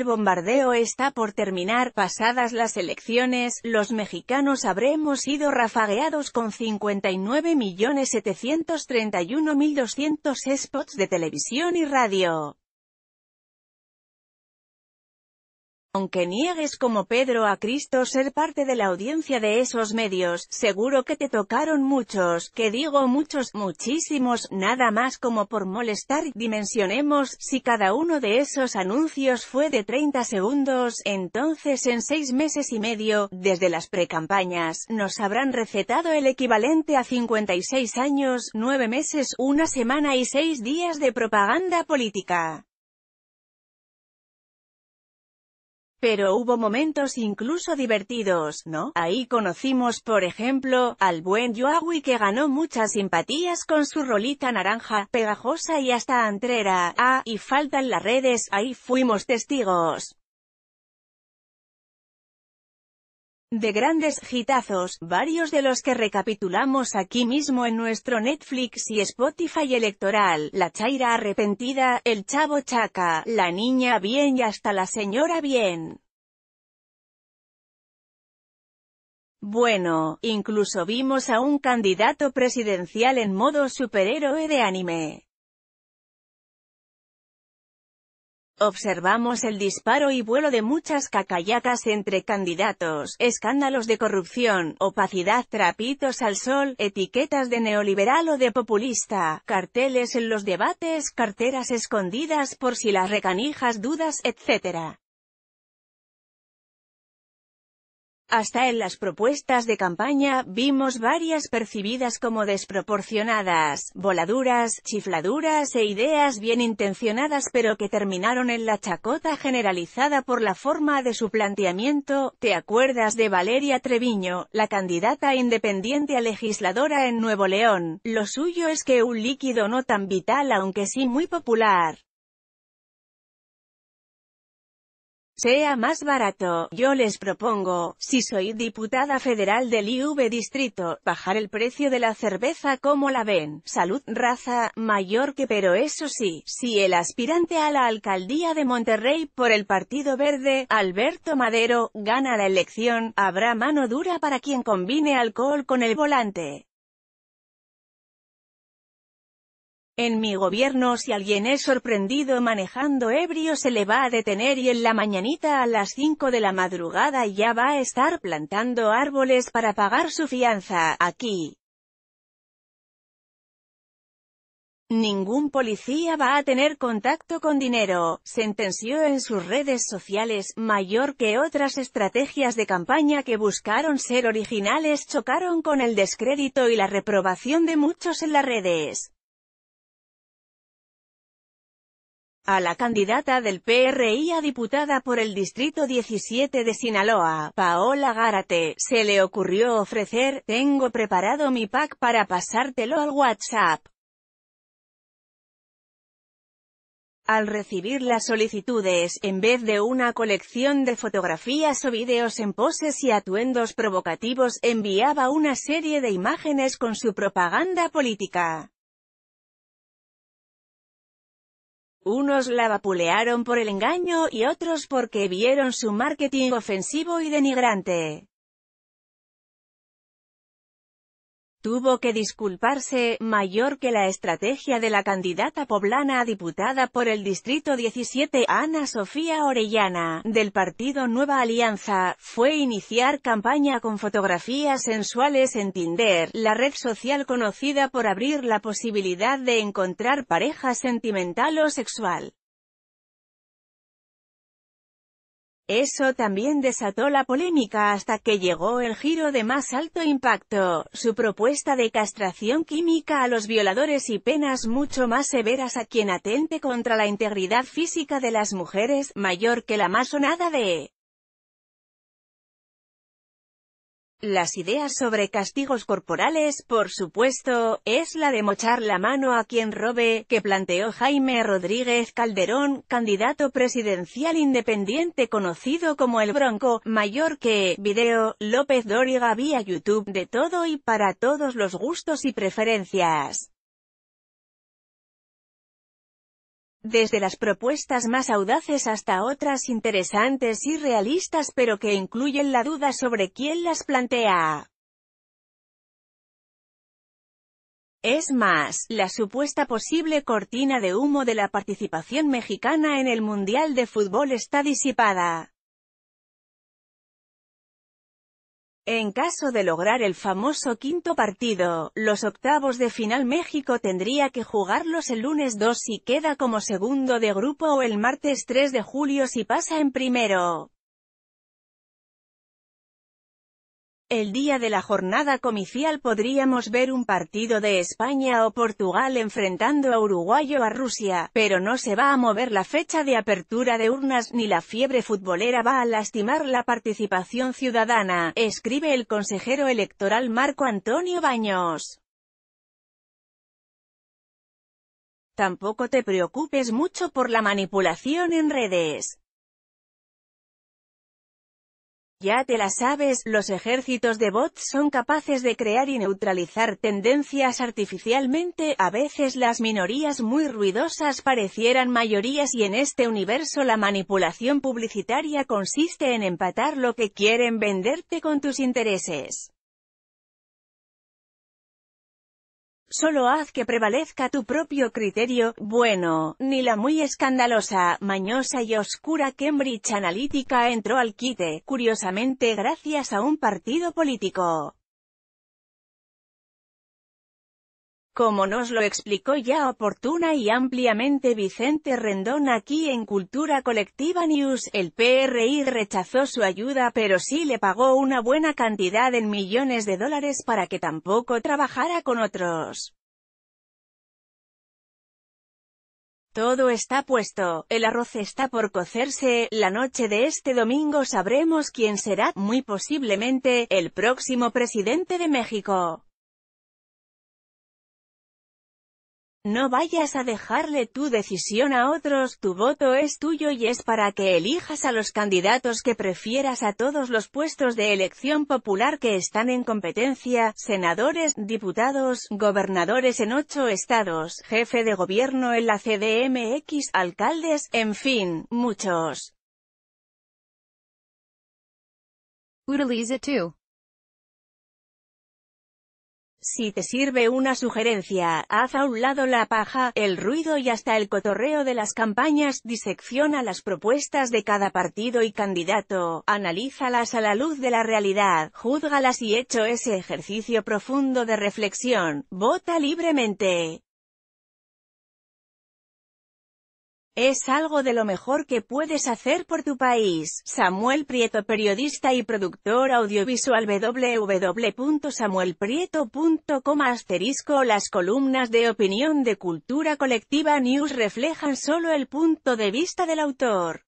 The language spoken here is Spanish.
el bombardeo está por terminar, pasadas las elecciones, los mexicanos habremos sido rafagueados con 59.731.200 spots de televisión y radio. Aunque niegues como Pedro a Cristo ser parte de la audiencia de esos medios, seguro que te tocaron muchos, que digo muchos, muchísimos, nada más como por molestar, dimensionemos, si cada uno de esos anuncios fue de 30 segundos, entonces en seis meses y medio, desde las precampañas, nos habrán recetado el equivalente a 56 años, 9 meses, una semana y 6 días de propaganda política. Pero hubo momentos incluso divertidos, ¿no? Ahí conocimos, por ejemplo, al buen Yoawi que ganó muchas simpatías con su rolita naranja, pegajosa y hasta antrera. Ah, y faltan las redes, ahí fuimos testigos. de grandes hitazos, varios de los que recapitulamos aquí mismo en nuestro Netflix y Spotify electoral, La Chaira Arrepentida, El Chavo Chaca, La Niña Bien y hasta La Señora Bien. Bueno, incluso vimos a un candidato presidencial en modo superhéroe de anime. Observamos el disparo y vuelo de muchas cacayacas entre candidatos, escándalos de corrupción, opacidad, trapitos al sol, etiquetas de neoliberal o de populista, carteles en los debates, carteras escondidas por si las recanijas dudas, etc. Hasta en las propuestas de campaña, vimos varias percibidas como desproporcionadas, voladuras, chifladuras e ideas bien intencionadas pero que terminaron en la chacota generalizada por la forma de su planteamiento. ¿Te acuerdas de Valeria Treviño, la candidata independiente a legisladora en Nuevo León? Lo suyo es que un líquido no tan vital aunque sí muy popular, sea más barato. Yo les propongo, si soy diputada federal del IV distrito, bajar el precio de la cerveza como la ven. Salud, raza, mayor que pero eso sí, si el aspirante a la alcaldía de Monterrey por el Partido Verde, Alberto Madero, gana la elección, habrá mano dura para quien combine alcohol con el volante. En mi gobierno si alguien es sorprendido manejando ebrio se le va a detener y en la mañanita a las 5 de la madrugada ya va a estar plantando árboles para pagar su fianza, aquí. Ningún policía va a tener contacto con dinero, sentenció en sus redes sociales, mayor que otras estrategias de campaña que buscaron ser originales chocaron con el descrédito y la reprobación de muchos en las redes. a la candidata del PRI a diputada por el Distrito 17 de Sinaloa, Paola Gárate, se le ocurrió ofrecer, tengo preparado mi pack para pasártelo al WhatsApp. Al recibir las solicitudes, en vez de una colección de fotografías o videos en poses y atuendos provocativos, enviaba una serie de imágenes con su propaganda política. Unos la vapulearon por el engaño y otros porque vieron su marketing ofensivo y denigrante. Tuvo que disculparse, mayor que la estrategia de la candidata poblana a diputada por el Distrito 17, Ana Sofía Orellana, del partido Nueva Alianza, fue iniciar campaña con fotografías sensuales en Tinder, la red social conocida por abrir la posibilidad de encontrar pareja sentimental o sexual. Eso también desató la polémica hasta que llegó el giro de más alto impacto, su propuesta de castración química a los violadores y penas mucho más severas a quien atente contra la integridad física de las mujeres, mayor que la más sonada de Las ideas sobre castigos corporales, por supuesto, es la de mochar la mano a quien robe, que planteó Jaime Rodríguez Calderón, candidato presidencial independiente conocido como el Bronco, mayor que, video, López Dóriga vía YouTube, de todo y para todos los gustos y preferencias. desde las propuestas más audaces hasta otras interesantes y realistas pero que incluyen la duda sobre quién las plantea. Es más, la supuesta posible cortina de humo de la participación mexicana en el Mundial de Fútbol está disipada. En caso de lograr el famoso quinto partido, los octavos de final México tendría que jugarlos el lunes 2 si queda como segundo de grupo o el martes 3 de julio si pasa en primero. El día de la jornada comicial podríamos ver un partido de España o Portugal enfrentando a Uruguay o a Rusia, pero no se va a mover la fecha de apertura de urnas ni la fiebre futbolera va a lastimar la participación ciudadana, escribe el consejero electoral Marco Antonio Baños. Tampoco te preocupes mucho por la manipulación en redes. Ya te la sabes, los ejércitos de bots son capaces de crear y neutralizar tendencias artificialmente, a veces las minorías muy ruidosas parecieran mayorías y en este universo la manipulación publicitaria consiste en empatar lo que quieren venderte con tus intereses. Solo haz que prevalezca tu propio criterio, bueno, ni la muy escandalosa, mañosa y oscura Cambridge Analytica entró al quite, curiosamente gracias a un partido político. Como nos lo explicó ya oportuna y ampliamente Vicente Rendón aquí en Cultura Colectiva News, el PRI rechazó su ayuda pero sí le pagó una buena cantidad en millones de dólares para que tampoco trabajara con otros. Todo está puesto, el arroz está por cocerse, la noche de este domingo sabremos quién será, muy posiblemente, el próximo presidente de México. No vayas a dejarle tu decisión a otros, tu voto es tuyo y es para que elijas a los candidatos que prefieras a todos los puestos de elección popular que están en competencia, senadores, diputados, gobernadores en ocho estados, jefe de gobierno en la CDMX, alcaldes, en fin, muchos. tú. Si te sirve una sugerencia, haz a un lado la paja, el ruido y hasta el cotorreo de las campañas, disecciona las propuestas de cada partido y candidato, analízalas a la luz de la realidad, juzgalas y hecho ese ejercicio profundo de reflexión, vota libremente. Es algo de lo mejor que puedes hacer por tu país. Samuel Prieto periodista y productor audiovisual www.samuelprieto.com asterisco Las columnas de opinión de Cultura Colectiva News reflejan solo el punto de vista del autor.